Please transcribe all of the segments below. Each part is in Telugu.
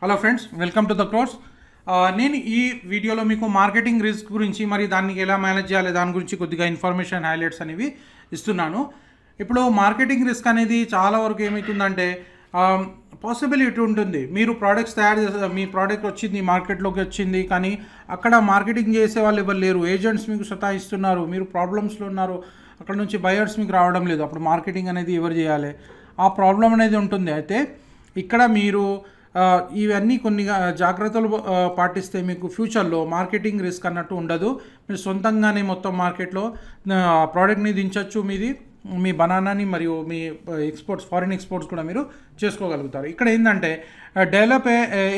hello friends welcome to the క్లోర్స్ నేను ఈ వీడియోలో మీకు మార్కెటింగ్ రిస్క్ గురించి మరి దానికి ఎలా మేనేజ్ చేయాలి దాని గురించి కొద్దిగా ఇన్ఫర్మేషన్ హైలైట్స్ అనేవి ఇస్తున్నాను ఇప్పుడు మార్కెటింగ్ రిస్క్ అనేది చాలా వరకు ఏమవుతుందంటే పాసిబిలిటీ um, ఉంటుంది మీరు ప్రోడక్ట్స్ తయారు చేస్తారు మీ ప్రోడక్ట్ వచ్చింది మార్కెట్లోకి వచ్చింది కానీ అక్కడ మార్కెటింగ్ చేసే వాళ్ళు ఎవరు లేరు ఏజెంట్స్ మీకు సతాయిస్తున్నారు మీరు ప్రాబ్లమ్స్లో ఉన్నారు అక్కడ నుంచి బయర్స్ మీకు రావడం లేదు అప్పుడు మార్కెటింగ్ అనేది ఎవరు చేయాలి ఆ ప్రాబ్లం అనేది ఉంటుంది అయితే ఇక్కడ మీరు ఇవన్నీ కొన్ని జాగ్రత్తలు పాటిస్తే మీకు ఫ్యూచర్లో మార్కెటింగ్ రిస్క్ అన్నట్టు ఉండదు మీరు సొంతంగానే మొత్తం మార్కెట్లో ప్రోడక్ట్ని దించవచ్చు మీది మీ బనానాని మరియు మీ ఎక్స్పోర్ట్స్ ఫారిన్ ఎక్స్పోర్ట్స్ కూడా మీరు చేసుకోగలుగుతారు ఇక్కడ ఏంటంటే డెవలప్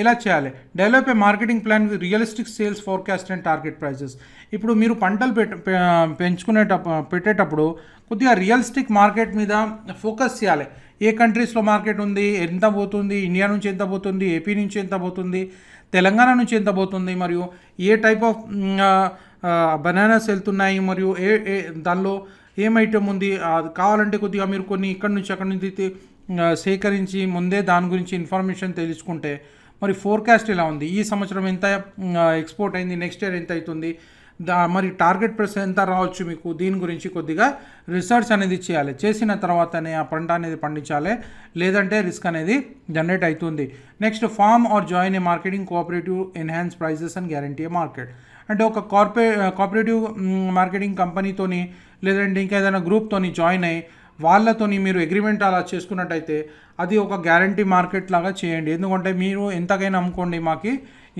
ఎలా చేయాలి develop a marketing plan with realistic sales forecast and target prices ఇప్పుడు మీరు పంటలు పెట్ పెంచుకునేట పెట్టేటప్పుడు కొద్దిగా రియలిస్టిక్ మార్కెట్ మీద ఫోకస్ చేయాలి ఏ కంట్రీస్లో మార్కెట్ ఉంది ఎంత పోతుంది ఇండియా నుంచి ఎంత పోతుంది ఏపీ నుంచి ఎంత పోతుంది తెలంగాణ నుంచి ఎంత పోతుంది మరియు ఏ టైప్ ఆఫ్ బనానాస్ వెళ్తున్నాయి మరియు ఏ దానిలో ఏం ఐటమ్ ఉంది కావాలంటే కొద్దిగా మీరు కొన్ని ఇక్కడి నుంచి అక్కడి నుంచి సేకరించి ముందే దాని గురించి ఇన్ఫర్మేషన్ తెలుసుకుంటే మరి ఫోర్కాస్ట్ ఇలా ఉంది ఈ సంవత్సరం ఎంత ఎక్స్పోర్ట్ అయింది నెక్స్ట్ ఇయర్ ఎంత అవుతుంది మరి టార్గెట్ ప్రెస్ ఎంత రావచ్చు మీకు దీని గురించి కొద్దిగా రీసెర్చ్ అనేది చేయాలి చేసిన తర్వాతనే ఆ పంట అనేది పండించాలి లేదంటే రిస్క్ అనేది జనరేట్ అవుతుంది next farm or join a marketing cooperative enhance prices and guarantee a market అంటే ఒక కార్పొరే కోఆపరేటివ్ మార్కెటింగ్ కంపెనీతోని లేదంటే ఇంకా ఏదైనా గ్రూప్తోని జాయిన్ అయ్యి వాళ్ళతోని మీరు అగ్రిమెంట్ అలా చేసుకున్నట్టయితే అది ఒక గ్యారంటీ మార్కెట్ లాగా చేయండి ఎందుకంటే మీరు ఎంతకైనా అమ్ముకోండి మాకు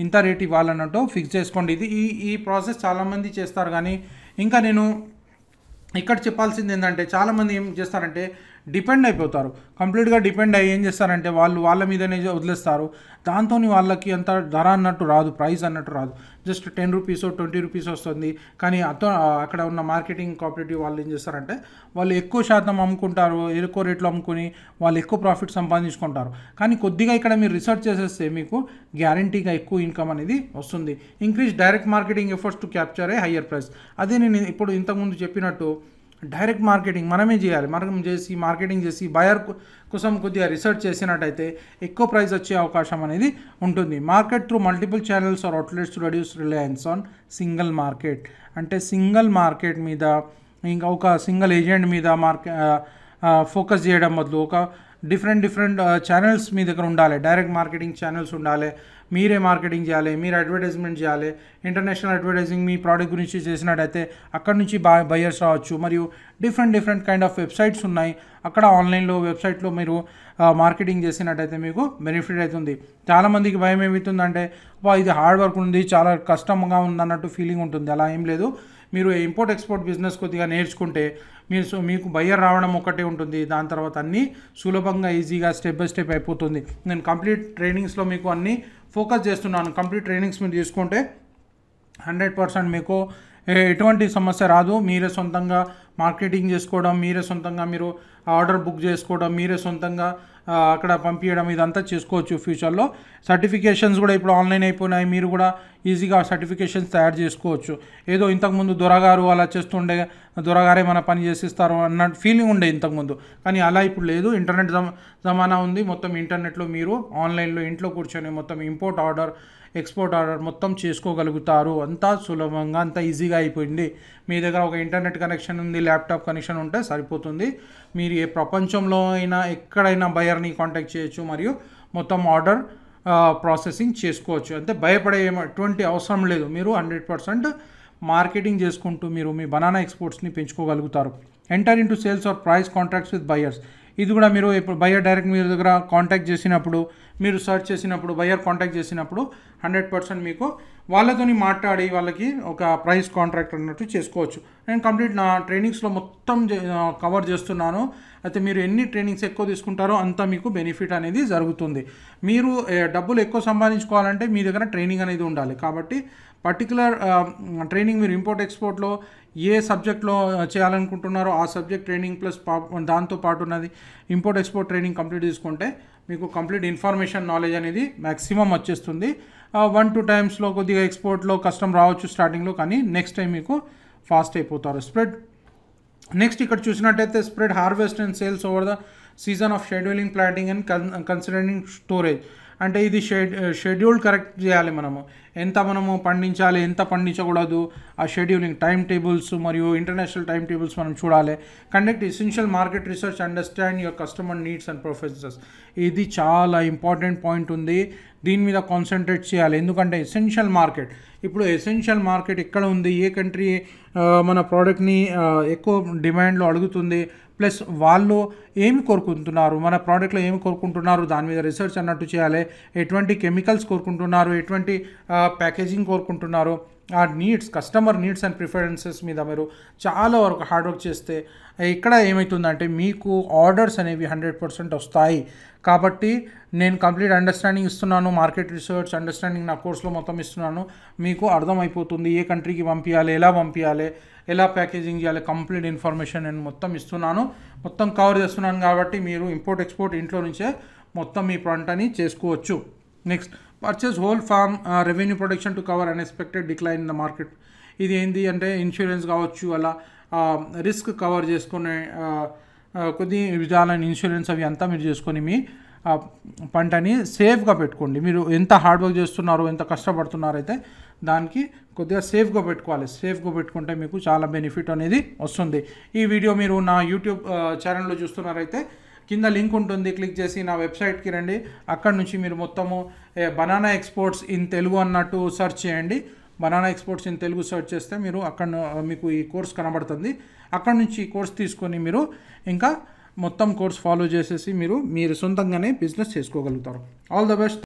ఇంత రేట్ ఇవ్వాలన్నట్టు ఫిక్స్ చేసుకోండి ఇది ఈ ఈ ప్రాసెస్ చాలామంది చేస్తారు కానీ ఇంకా నేను ఇక్కడ చెప్పాల్సింది ఏంటంటే చాలామంది ఏం చేస్తారంటే డిపెండ్ అయిపోతారు కంప్లీట్గా డిపెండ్ అయ్యి ఏం చేస్తారంటే వాళ్ళు వాళ్ళ మీదనే వదిలేస్తారు దాంతో వాళ్ళకి అంత ధర అన్నట్టు రాదు ప్రైస్ అన్నట్టు రాదు just ten rupees twenty rupees వస్తుంది కానీ అతను అక్కడ ఉన్న మార్కెటింగ్ కాపరేటివ్ వాళ్ళు ఏం చేస్తారంటే వాళ్ళు ఎక్కువ శాతం అమ్ముకుంటారు ఎక్కువ రేట్లో అమ్ముకుని వాళ్ళు ఎక్కువ ప్రాఫిట్ సంపాదించుకుంటారు కానీ కొద్దిగా ఇక్కడ మీరు రీసెర్చ్ చేసేస్తే మీకు గ్యారంటీగా ఎక్కువ ఇన్కమ్ అనేది వస్తుంది increase direct marketing efforts to capture a higher price అదే నేను ఇప్పుడు ఇంతకుముందు చెప్పినట్టు డైరెక్ట్ మార్కెటింగ్ మనమే చేయాలి మనం చేసి మార్కెటింగ్ చేసి బయర్ కోసం కొద్దిగా రీసెర్చ్ చేసినట్టయితే ఎక్కువ ప్రైస్ వచ్చే అవకాశం అనేది ఉంటుంది market through multiple channels or outlets to reduce reliance on single market అంటే సింగిల్ మార్కెట్ మీద ఇంకా ఒక సింగిల్ ఏజెంట్ మీద మార్కె ఫోకస్ చేయడం బదులు ఒక డిఫరెంట్ డిఫరెంట్ ఛానల్స్ మీ దగ్గర ఉండాలి డైరెక్ట్ మార్కెటింగ్ ఛానల్స్ ఉండాలి మీరే మార్కెటింగ్ చేయాలి మీరు అడ్వర్టైజ్మెంట్ చేయాలి ఇంటర్నేషనల్ అడ్వర్టైజింగ్ మీ ప్రోడక్ట్ గురించి చేసినట్టయితే అక్కడ నుంచి బా బయర్స్ రావచ్చు మరియు different different kind of websites ఉన్నాయి అక్కడ ఆన్లైన్లో వెబ్సైట్లో మీరు మార్కెటింగ్ చేసినట్టయితే మీకు బెనిఫిట్ అవుతుంది చాలామందికి భయం ఏమవుతుందంటే వా ఇది హార్డ్ వర్క్ ఉంది చాలా కష్టంగా ఉందన్నట్టు ఫీలింగ్ ఉంటుంది అలా ఏం లేదు మీరు ఇంపోర్ట్ ఎక్స్పోర్ట్ బిజినెస్ కొద్దిగా నేర్చుకుంటే మీరు సో మీకు భయం రావడం ఒకటే ఉంటుంది దాని తర్వాత అన్నీ సులభంగా ఈజీగా స్టెప్ బై స్టెప్ అయిపోతుంది నేను కంప్లీట్ ట్రైనింగ్స్లో మీకు అన్నీ ఫోకస్ చేస్తున్నాను కంప్లీట్ ట్రైనింగ్స్ మీరు తీసుకుంటే హండ్రెడ్ పర్సెంట్ మీకు ఎటువంటి సమస్య రాదు మీరే సొంతంగా మార్కెటింగ్ చేసుకోవడం మీరే సొంతంగా మీరు ఆర్డర్ బుక్ చేసుకోవడం మీరే సొంతంగా అక్కడ పంపించడం ఇదంతా చేసుకోవచ్చు ఫ్యూచర్లో సర్టిఫికేషన్స్ కూడా ఇప్పుడు ఆన్లైన్ అయిపోయినాయి మీరు కూడా ఈజీగా సర్టిఫికేషన్స్ తయారు చేసుకోవచ్చు ఏదో ఇంతకుముందు దొరగారు అలా చేస్తుండే దొరగారే మన పని చేసిస్తారు అన్న ఫీలింగ్ ఉండే ఇంతకుముందు కానీ అలా ఇప్పుడు లేదు ఇంటర్నెట్ జమానా ఉంది మొత్తం ఇంటర్నెట్లో మీరు ఆన్లైన్లో ఇంట్లో కూర్చొని మొత్తం ఇంపోర్ట్ ఆర్డర్ ఎక్స్పోర్ట్ ఆర్డర్ మొత్తం చేసుకోగలుగుతారు అంతా సులభంగా అంత ఈజీగా అయిపోయింది మీ దగ్గర ఒక ఇంటర్నెట్ కనెక్షన్ ఉంది ల్యాప్టాప్ కనెక్షన్ ఉంటే సరిపోతుంది మీరు ఏ ప్రపంచంలో అయినా ఎక్కడైనా బయర్ని కాంటాక్ట్ చేయొచ్చు మరియు మొత్తం ఆర్డర్ ప్రాసెసింగ్ చేసుకోవచ్చు అంటే భయపడే ఎటువంటి అవసరం లేదు మీరు హండ్రెడ్ పర్సెంట్ మార్కెటింగ్ చేసుకుంటూ మీరు మీ బనానా ఎక్స్పోర్ట్స్ని పెంచుకోగలుగుతారు enter into sales or price contracts with buyers ఇది కూడా మీరు ఇప్పుడు బయర్ డైరెక్ట్ మీ దగ్గర కాంటాక్ట్ చేసినప్పుడు మీరు సర్చ్ చేసినప్పుడు బయర్ కాంటాక్ట్ చేసినప్పుడు హండ్రెడ్ పర్సెంట్ మీకు వాళ్ళతోని మాట్లాడి వాళ్ళకి ఒక ప్రైస్ కాంట్రాక్ట్ అన్నట్టు చేసుకోవచ్చు నేను కంప్లీట్ నా ట్రైనింగ్స్లో మొత్తం కవర్ చేస్తున్నాను అయితే మీరు ఎన్ని ట్రైనింగ్స్ ఎక్కువ తీసుకుంటారో అంత మీకు బెనిఫిట్ అనేది జరుగుతుంది మీరు డబ్బులు ఎక్కువ సంపాదించుకోవాలంటే మీ దగ్గర ట్రైనింగ్ అనేది ఉండాలి కాబట్టి పర్టికులర్ ట్రైనింగ్ మీరు ఇంపోర్ట్ ఎక్స్పోర్ట్లో ఏ సబ్జెక్ట్లో చేయాలనుకుంటున్నారో ఆ సబ్జెక్ట్ ట్రైనింగ్ ప్లస్ దాంతో పాటు ఉన్నది ఇంపోర్ట్ ఎక్స్పోర్ట్ ట్రైనింగ్ కంప్లీట్ తీసుకుంటే మీకు కంప్లీట్ ఇన్ఫర్మేషన్ నాలెడ్జ్ అనేది మ్యాక్సిమం వచ్చేస్తుంది వన్ టూ టైమ్స్లో కొద్దిగా ఎక్స్పోర్ట్లో కష్టం రావచ్చు స్టార్టింగ్లో కానీ నెక్స్ట్ టైం మీకు ఫాస్ట్ అయిపోతారు స్ప్రెడ్ నెక్స్ట్ ఇక్కడ చూసినట్టయితే spread harvest and sales over the season of scheduling plotting and con considering storage అంటే ఇది షెడ్యూల్డ్ కరెక్ట్ చేయాలి మనము ఎంత మనము పండించాలి ఎంత పండించకూడదు ఆ షెడ్యూలింగ్ టైం టేబుల్స్ మరియు ఇంటర్నేషనల్ టైం టేబుల్స్ మనం చూడాలి conduct essential market research understand your customer needs and professors ఇది చాలా ఇంపార్టెంట్ పాయింట్ ఉంది దీని మీద కాన్సన్ట్రేట్ చేయాలి ఎందుకంటే ఎసెన్షియల్ మార్కెట్ ఇప్పుడు ఎసెన్షియల్ మార్కెట్ ఎక్కడ ఉంది ఏ కంట్రీ మన ప్రోడక్ట్ని ఎక్కువ డిమాండ్లో అడుగుతుంది ప్లస్ వాళ్ళు ఏమి కోరుకుంటున్నారు మన ప్రోడక్ట్లో ఏమి కోరుకుంటున్నారు దాని మీద రీసెర్చ్ అన్నట్టు చేయాలి ఎటువంటి కెమికల్స్ కోరుకుంటున్నారు ఎటువంటి ప్యాకేజింగ్ కోరుకుంటున్నారు ఆ needs customer needs and preferences మీద మీరు చాలా వరకు హార్డ్ వర్క్ చేస్తే ఇక్కడ ఏమవుతుందంటే మీకు ఆర్డర్స్ అనేవి హండ్రెడ్ పర్సెంట్ వస్తాయి కాబట్టి నేను కంప్లీట్ అండర్స్టాండింగ్ ఇస్తున్నాను మార్కెట్ రీసెర్చ్ అండర్స్టాండింగ్ నా కోర్సులో మొత్తం ఇస్తున్నాను మీకు అర్థమైపోతుంది ఏ కంట్రీకి పంపించాలి ఎలా పంపించాలి ఎలా ప్యాకేజింగ్ చేయాలి కంప్లీట్ ఇన్ఫర్మేషన్ నేను మొత్తం ఇస్తున్నాను మొత్తం కవర్ చేస్తున్నాను కాబట్టి మీరు ఇంపోర్ట్ ఎక్స్పోర్ట్ ఇంట్లో నుంచే మొత్తం మీ అని చేసుకోవచ్చు next purchase whole farm revenue production to cover unexpected decline in the market ఇది ఏంటి అంటే ఇన్సూరెన్స్ కావచ్చు అలా రిస్క్ కవర్ చేసుకునే కొద్ది విధాలైన ఇన్సూరెన్స్ అవి అంతా మీరు చేసుకొని మీ పంటని సేఫ్గా పెట్టుకోండి మీరు ఎంత హార్డ్ వర్క్ చేస్తున్నారో ఎంత కష్టపడుతున్నారైతే దానికి కొద్దిగా సేఫ్గా పెట్టుకోవాలి సేఫ్గా పెట్టుకుంటే మీకు చాలా బెనిఫిట్ అనేది వస్తుంది ఈ వీడియో మీరు నా యూట్యూబ్ ఛానల్లో చూస్తున్నారైతే కింద లింక్ ఉంటుంది క్లిక్ చేసి నా వెబ్సైట్కి రండి అక్కడ నుంచి మీరు మొత్తము బనానా ఎక్స్పోర్ట్స్ ఇన్ తెలుగు అన్నట్టు సెర్చ్ చేయండి banana exports in Telugu search చేస్తే మీరు అక్కడ మీకు ఈ కోర్స్ కనబడుతుంది అక్కడ నుంచి ఈ కోర్స్ తీసుకొని మీరు ఇంకా మొత్తం కోర్స్ ఫాలో చేసేసి మీరు మీరు సొంతంగానే బిజినెస్ చేసుకోగలుగుతారు ఆల్ ద బెస్ట్